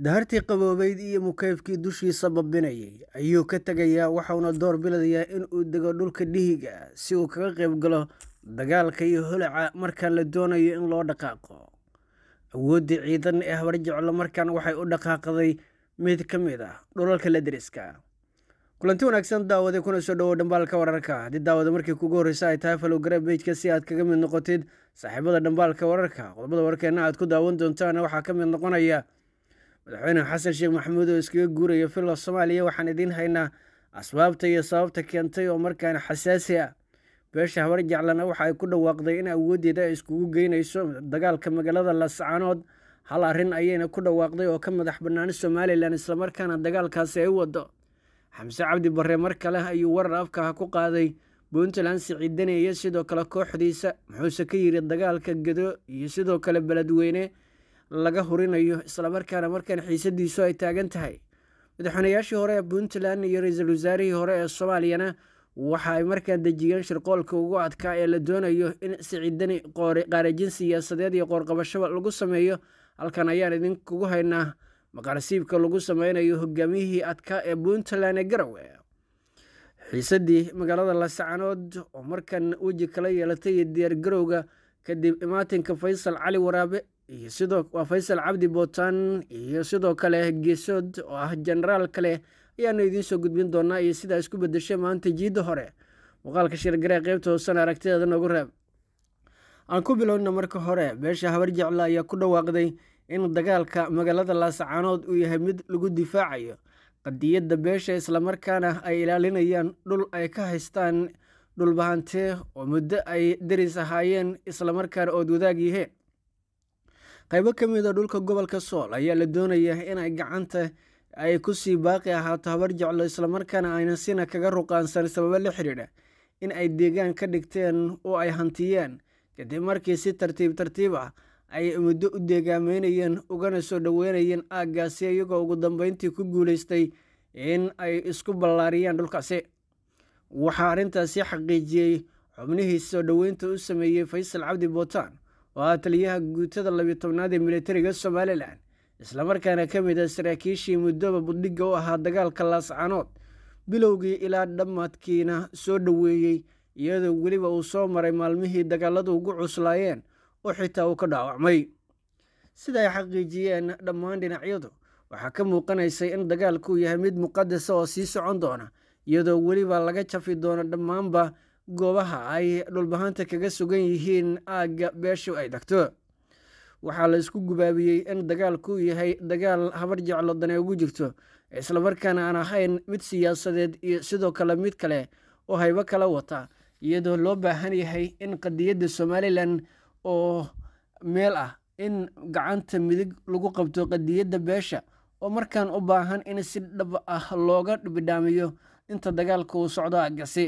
dahartii qaboobayd iyo mukeyfkii dushiisa babbinayay ayuu ka tegayaa waxauna door bilayaa inuu dego dhulka dhihiga si uu kaga qayb galo dagaalka iyo holaca markaan la doonayo in loo dhaqaaqo awooddii ciidan ee habar jeclo markaan waxay u dhaqaaqday mid ka mid ah dhulalka la kulanti wanaagsan daawade kuna soo dhowow dhambaalka wararka haddii daawada markii kugu horreysa ay tahay falow garab si aad kaga mid noqotid saaxiibada dhambaalka wararka qodobada warkeena aad ku daawan doontaana waxaa ka mid noqonaya madaxweyne xasan sheekh maxamuud oo iskaga guuraya filla soomaaliya waxaan idiin haynaa asbaabta iyo sababta keentay oo markaan xasaasi ah beesha habar jeclana waxa ay ku dhawaaqday in awooddeeda ay iskugu geynayso dagaalka magaalada lascanood hal arrin ayayna ku dhawaaqday oo ka madax bannaan somalilan islamarkaana dagaalkaasi ay waddo xamse cabdi barre mar kale ayuu warar afkaha ku qaaday puntland siciidanaya sidoo kale kooxdiisa muxuuse ka yidhi dagaalka gedo iyo sidoo kale beledweyne laga hurinayo islamarkaana markan xiisadiisu ay taagan tahay madaxweyneyaashii hore ee puntland iyo ra-iisul wasaarihii hore ee soomaaliyana waxa ay markaan dejiyeen shirqoolka ugu adkaa ee la doonayo in siciidani qaarijin siyaasadeed iyo qoorqabashaba lagu sameeyo halkan ayaan idinkugu haynaa maqarsiibka lagu sameynayo hogaamiyihii adkaa ee puntland ee garowe xiisadii magaalada lasacanood oo markan weji kala yeelatay iyo diyaar garowga kadib imaatinka faysal cali waraabe iyowaa faysal cabdi bootaan iyo sidoo kale geesood oo ah jenaraal kale ayaanu soo gudbin doonaa iyo sidaa isku bedeshay maanta jiidda hore muuqaalka shirgaree qeybta hoosana aragtideeda noogu reeb aan ku bilowna marka hore beesha habar jecla ayaa ku dhawaaqday in dagaalka magaalada laasacaanood uu yahay mid lagu difaacayo qadiyadda beesha islamarkaana ay ilaalinayaan dhul ay ka haystaan dhulbahantee oo muddo ay deris ahaayeen islamarkaana ood wadaag yihiin qaybo ka mid a ah dhulka gobolka sool ayaa la doonayaa inay gacanta ay ku sii baaqi ahaato habar jeclo islamarkaana ayna sina kaga ruqaansan sababo la xidhiidha in ay deegaan ka dhigteen oo ay hantiyeen kadib markii si tartiib tartiib ah ay muddo u deegaameynayeen ugana soo dhoweynayeen aaggaasi iyagoo ugu dambeyntii ku guulaystay in ay isku ballaariyaan dhulkaasi waxaa arrintaasi xaqiijiyey xubnihii soo dhoweynta u sameeyey faysal cabdi bootaan oo ah taliyaha guutada labitobnaad ee milatariga somalilan islamarkaana ka mid a ah saraakiishii muddoba buddhigga u ahaa dagaalka laascanood bilowgii ilaa dhammaadkiina soo dhoweeyey iyadoo weliba uu soo maray maalmihii dagaaladu ugu cuslaayeen oo xitaa uu ka dhaawacmay sida ay xaqiijiyeen dhammaan dhinacyadu waxaa ka muuqanaysay in dagaalku yahay mid muqadasa oo sii socon doona iyadoo weliba laga jafi doono dhammaanba goobaha ay dhulbahaanta kaga sugan yihiin aagga beeshu ay degto waxaa la isku gubaabiyey in dagaalku yahay dagaal habar jeclo dane ugu jirto islamarkaana aan ahayn mid siyaasadeed iyo sidoo kale mid kale oo haybo kala wata iyadoo loo baahan yahay in qadiyadda somalilan oo meel ah in gacanta midig lagu qabto qadiyadda beesha oo markaan u baahan in si dhab ah looga dhibidhaamiyo inta dagaalka uu socdo agasi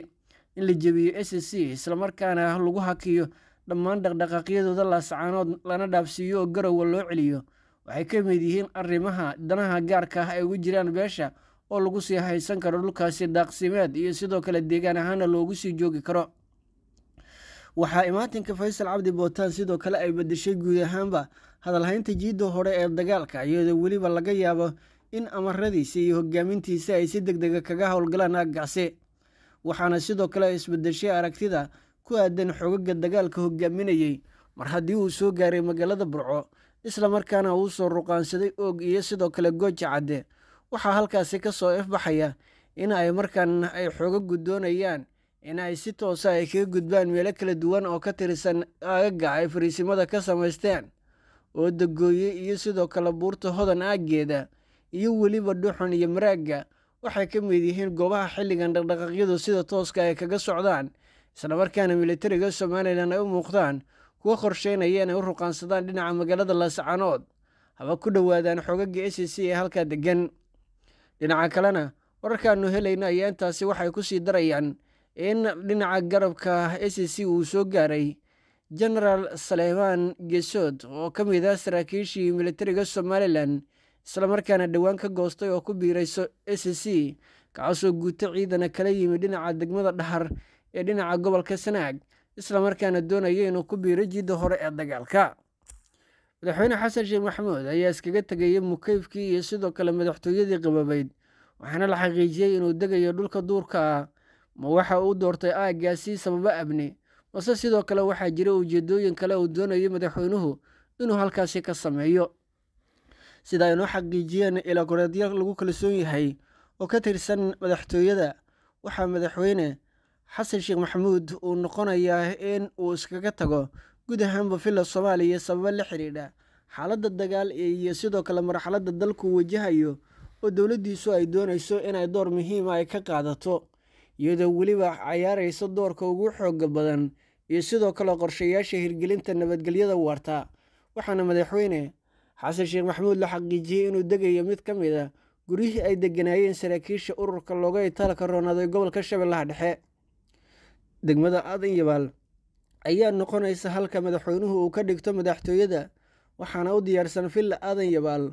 in la jebiyo s c islamarkaana lagu hakiyo dhammaan dhaqdhaqaaqyadooda laascaanood lana dhaafsiiyo oo garowa loo celiyo waxay ka mid yihiin arrimaha danaha gaarka ah ay ugu jiraan beesha oo lagu sii haysan karo dhulkaasi daaqsimeed iyo sidoo kale deegaan ahaana loogu sii joogi karo waxaa imaatinka faysal cabdi bootaan sidoo kale ay bedeshay guud ahaanba hadalhaynta jiidda hore ee dagaalka iyadoo weliba laga yaabo in amaradiisa iyo hogaamintiisa ay si deg dega kaga howlgalaan aagacse waxaana sidoo kale ay aragtida ku aadan xogaga dagaalka hogaaminayey mar haddii uu soo gaaray magaalada burco islamarkaana uu soo ruqaansaday oog iyo sidoo kale gooja cadde waxaa halkaasi ka soo ifbaxaya in ay markaana ay xooga doonayaan in ay si toosa ay kaga gudbaan meelo kala duwan oo ka tirsan aagaga ay fariisimada ka samaysteen oo dagooye iyo sidoo kale buurta hodan aaggeeda iyo weliba dhuxun iyo maraagga waxay ka mid yihiin goobaha xilligan dhaqdhaqaaqyadu sida tooska ay kaga socdaan islamarkaana militariga somalilan ay u muuqdaan kuwa qorsheynaya inay u ruqaansadaan dhinaca magaalada laascaanood haba ku dhowaadaan xogagga s e c ee halkaa deggan dhinaca kalena wararkaannu helayna ayaa intaasi waxay ku sii darayaan in dhinaca garabka s e c uu soo gaaray genaraal saleymaan gesood oo ka mid ah saraakiishii militariga somalilan islamarkaana dhowaan ka goostay oo ku biirayso s c kaasoo guuto ciidana kala yimi dhinaca degmada dhahar ee dhinaca gobolka sanaag islamarkaana doonaya inuu ku biiro jidda hore ee dagaalka madaxweyne xasan sheekh maxamuud ayaa iskaga tegaya mukeyfkii iyo sidoo kale madaxtooyadii qababayd waxaana la xaqiijiyey inuu degayo dhulka duurka ah ma waxa uu doortay aaggaasi sababo abni mase sidoo kale waxaa jira ujeedooyin kale uu doonayo madaxweynuhu inuu halkaasi ka sameeyo sida ay noo xaqiijiyeen ilaa-goreedyaal lagu kalsoon yahay oo ka tirsan madaxtooyada waxaa madaxweyne xasan sheekh maxamuud uu noqonayaa in uu iskaga tago guud ahaanba villa soomaaliya sababo la xidhiidha xaaladda dagaal iyo sidoo kale marxaladda dalku wajahayo oo dowladdiisu ay doonayso inay door muhiima ay ah ka qaadato iyadoo weliba cayaaraysa doorka ugu xooga badan iyo sidoo kale qorshayaasha hirgelinta nabadgelyada waarta waxaana madaxweyne xasan sheekh maxamuud la xaqiijiyey inuu degayo mid ka mid ah guryihii ay deganaayeen saraakiisha ururka looga itaalka roonaaday gobolka shabeellaha dhexe degmada adinyabaal ayaa noqonaysa halka madaxweynuhu uu ka dhigto madaxtooyada waxaana u diyaarsan villa adanyabaal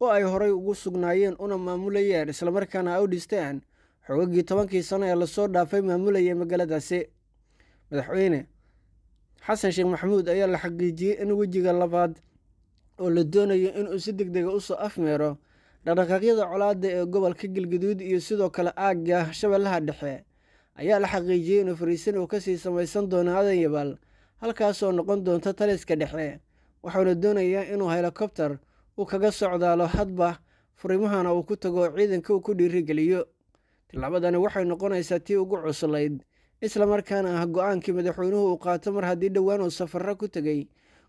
oo ay horay ugu sugnaayeen una maamulayeen islamarkaana ay u dhisteen xogagii tobankii sano ee lasoo dhaafay maamulaya magaaladaasi madaxweyne xasan sheekh maxamuud ayaa la xaqiijiyey in wejiga labaad oo la doonayo inuu si degdega ah usoo afmeero dhaqdhaqaaqyada colaadda ee gobolka galgaduud iyo sidoo kale aagga shabeellaha dhexe ayaa la xaqiijiyey inuu fariisan uu kasii samaysan doono adan yabaal halkaasoo noqon doonta taliska dhexe waxauna doonayaa inuu helikobtar uu kaga socdaalo hadba furimahana uu ku tago ciidanka uu ku dhiirigeliyo tillaabadani waxay noqonaysaa tii ugu cuslayd markaana ah go-aankii madaxweynuhu uu qaato mar haddii dhowaan uu safarro ku tegay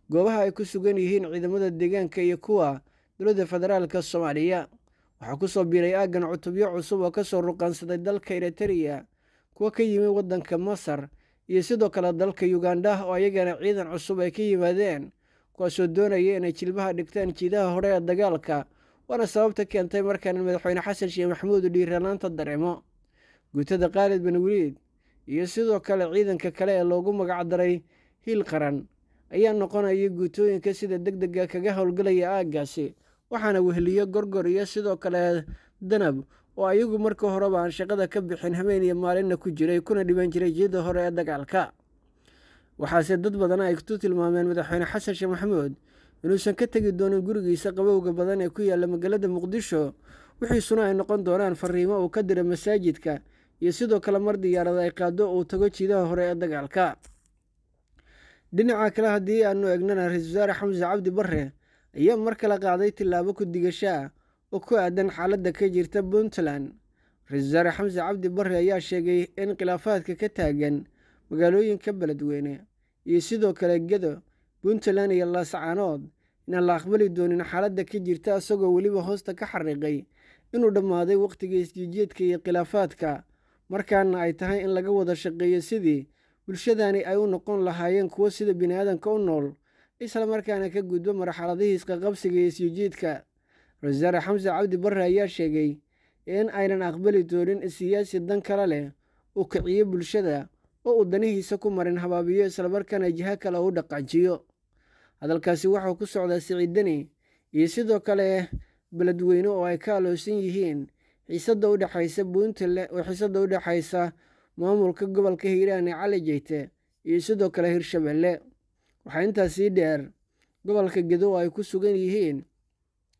goobaha ay ku sugan yihiin ciidamada deegaanka iyo kuwa dowladda federaalka soomaaliya waxaa ku soo biiray aaggan cutubyo cusub oo ka soo ruqaansaday dalka eritariya kuwa ka yimi waddanka masar iyo sidoo kale dalka yugandha oo ayagana ciidan cusub ay ka yimaadeen kuwaasoo doonaya inay jilbaha dhigtaan jiidaha hore ee dagaalka waana sababta keentay markaan madaxweyne xasan sheekh maxamuud dhiiranaanta dareemo guutada khaalid bin weliid iyo sidoo kale ciidanka kale ee loogu magacdaray hiil qaran ayaa noqonaya guutooyinka sida deg dega kaga howlgalaya aaggaasi waxaana weheliyo gorgor iyo sidoo kale danab oo ayagu marka horeba aan shaqada ka bixin habeen iyo maalinna ku jiray kuna dhiban jiray jiyada hore ee dagaalka waxaase dad badan ay ku tilmaameen madaxweyne xasan sheekh maxamuud inuusan ka tegi doonin gurigiisa qabowga badan ee ku yaalla magaalada muqdisho wixiisuna ay noqon doonaan fariimo uu ka dira masaajidka iyo sidoo kale mar diyaarada ay qaado uu tago jiidaha hore ee dagaalka dhinaca kale haddii aanu egnana ra-iisul wasaare xamse cabdi bare ayaa mar kale qaaday tillaabo ku digasho ah oo ku aadan xaaladda ka jirta puntland ra-isul wasaare xamse cabdi bare ayaa sheegay in khilaafaadka ka taagan magaalooyinka beledweyne iyo sidoo kale gedo puntland iyo laascaanood inaan la aqbali doonin xaaladda ka jirta isagoo weliba hoosta ka xariiqay inuu dhammaaday wakhtiga isjiijeedka iyo khilaafaadka markaana ay tahay in laga wada shaqeeyo sidii bulshadani ay u noqon lahaayeen kuwo sida biniaadamka u nool islamarkaana ka gudbo marxaladihii isqaqabsiga iyo isyijiidka ra-iisul-wasaare xamse cabdi barre ayaa sheegay in aynan aqbali doonin siyaasi dan kale leh uu kiciyo bulshada oo uu danihiisa ku marin habaabiyo islamarkaana jiho kale u dhaqaajiyo hadalkaasi waxuu ku socdaa siciidani iyo sidoo kale beledweyne oo ay ka aloosan yihiin xiisadda u dhexaysa buuntleh oo xiisadda u dhexaysa maamulka gobolka hiiraan ee cali jeyte iyo sidoo kale hirshabelle waxaa intaasii dheer gobolka gedo ay ku sugan yihiin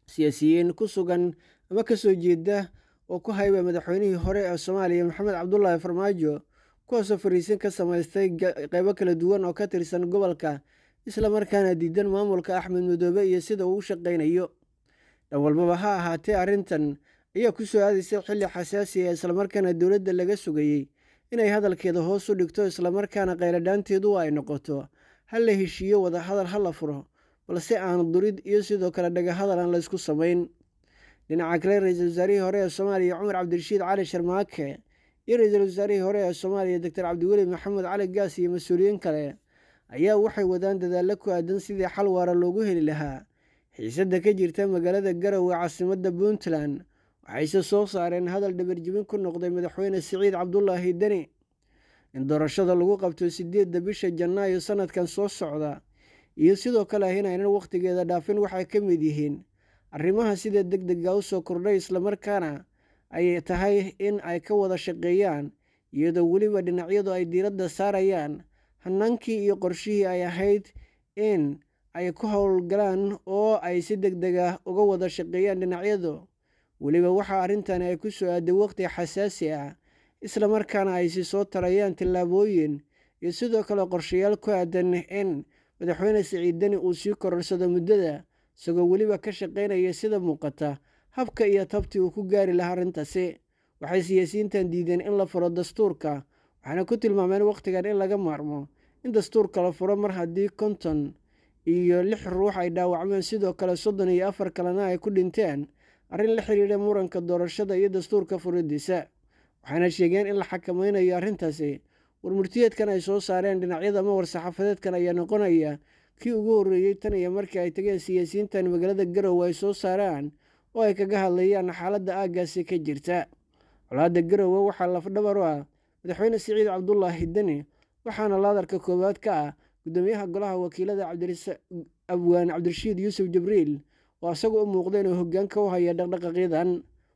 siyaasiyiin ku sugan ama kasoo jeeda oo ku hayba madaxweynihii hore ee soomaaliya maxamed cabdulaahi farmaajo kuwaasoo fariisin ka samaystay qeybo kala duwan oo ka tirsan gobolka isla markaana diidan maamulka axmed madoobe iyo sida uu u shaqaynayo dhan walbaba ha ahaatee arrintan ayaa ku soo aadaysay xilli xasaasiya ah, islamarkaana dowladda laga sugayey inay hadalkeeda hoos u dhigto islamarkaana qayladhaanteedu ay noqoto ha la heshiiyo wadahadal ha la furo balse aanu durid iyo sidoo kale dhagahadal aan laysku samayn dhinaca kale ra-iisul wasaarihii hore ee soomaaliya cumar cabdirashiid cali sharmaake iyo ra-iisul wasaarihii hore ee soomaaliya doctor cabdiweli maxamed cali gaas iyo mas-uuliyiin kale ayaa waxay wadaan dadaallo ku aadan sidii xal waara loogu heli lahaa xiisadda ka jirta magaalada garowe caasimada puntland waxayse soo saareen hadal dhabarjibin ku noqday madaxweyne siciid cabdulaahi deni in doorashada lagu qabto sideedda bisha janaayo sanadkan soo socda iyo sidoo kale ah inaynan wakhtigeeda dhaafin waxay ka mid yihiin arrimaha sida deg dega u soo kordhay islamarkaana ay tahay in ay ka wada shaqeeyaan iyadoo weliba dhinacyadu ay diiradda saarayaan hannaankii iyo qorshihii ay ahayd in ay ku howlgalaan oo ay si deg dega ah uga wada shaqeeyaan dhinacyadu weliba waxaa arrintani ay ku soo aaday wakhti xasaasi ah islamarkaana ay si soo tarayaan tillaabooyin iyo sidoo kale qorshayaal ku aadan in madaxweyne siciidani uu sii kororsado muddada isagoo weliba ka shaqaynaya sida muuqata habka iyo tabtii uu ku gaari lahaa arrintaasi waxay siyaasiyiintan diideen in la furo dastuurka waxaana ku tilmaameen wakhtigan in laga maarmo in dastuurka la furo mar haddii konton iyo lix ruux ay dhaawacmeen sidoo kale soddon iyo afar kalena ay ku dhinteen arrin la xiriidha muranka doorashada iyo dastuurka furidiisa waxaana sheegeen in la xakamaynayo arrintaasi warmurtiyeedkan ay soo saareen dhinacyada mawar saxaafadeedkan ayaa noqonaya kii ugu horreeyey tan iyo markii ay tageen siyaasiyiintan magaalada garowe ay soo saaraan oo ay kaga hadlayaan xaaladda aaggaasi ka jirta colaadda garowe waxaa lafdhabar u ah madaxweyne siciid cabdulaahi deni waxaana laadarka koowaad ka ah guddoomiyaha golaha wakiilada abdiabwaan cabdirashiid yuusuf jibriil oo asagoo u muuqda inuu hoggaanka u haya dhaqdhaqaaaqyadan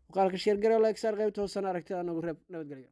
muuqaalka sheergarow lagsar qaybta hoosan aragtida nagu reeb nabadgelyo